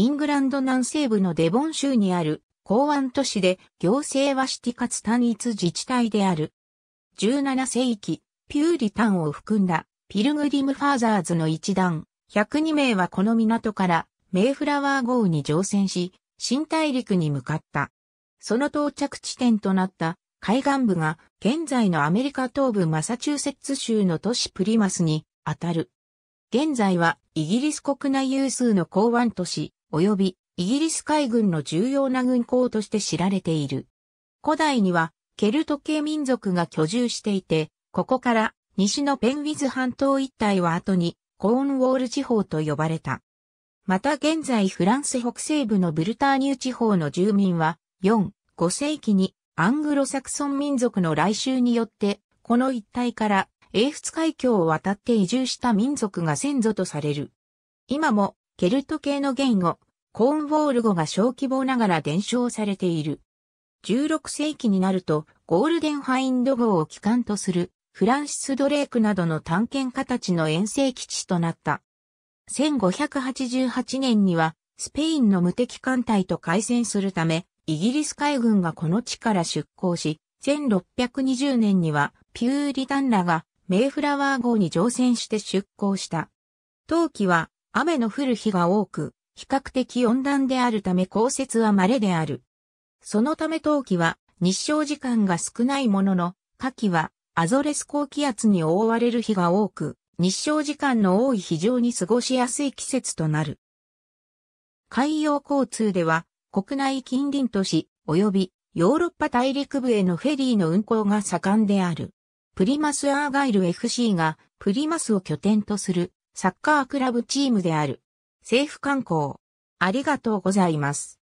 イングランド南西部のデボン州にある港湾都市で行政はシティかつ単一自治体である。17世紀、ピューリタンを含んだピルグリムファーザーズの一団、102名はこの港からメイフラワー号に乗船し、新大陸に向かった。その到着地点となった海岸部が現在のアメリカ東部マサチューセッツ州の都市プリマスに当たる。現在はイギリス国内有数の港湾都市及びイギリス海軍の重要な軍港として知られている。古代にはケルト系民族が居住していて、ここから西のペンウィズ半島一帯は後にコーンウォール地方と呼ばれた。また現在フランス北西部のブルターニュ地方の住民は4、5世紀にアングロサクソン民族の来襲によってこの一帯から英仏海峡を渡って移住した民族が先祖とされる。今もケルト系の言語、コーンウォール語が小規模ながら伝承されている。16世紀になると、ゴールデンハインド号を機関とする、フランシス・ドレークなどの探検家たちの遠征基地となった。1588年には、スペインの無敵艦隊と開戦するため、イギリス海軍がこの地から出港し、1620年には、ピューリタンらがメイフラワー号に乗船して出港した。当期は雨の降る日が多く、比較的温暖であるため降雪は稀である。そのため冬季は日照時間が少ないものの、夏季はアゾレス高気圧に覆われる日が多く、日照時間の多い非常に過ごしやすい季節となる。海洋交通では国内近隣都市及びヨーロッパ大陸部へのフェリーの運航が盛んである。プリマスアーガイル FC がプリマスを拠点とするサッカークラブチームである。政府観光。ありがとうございます。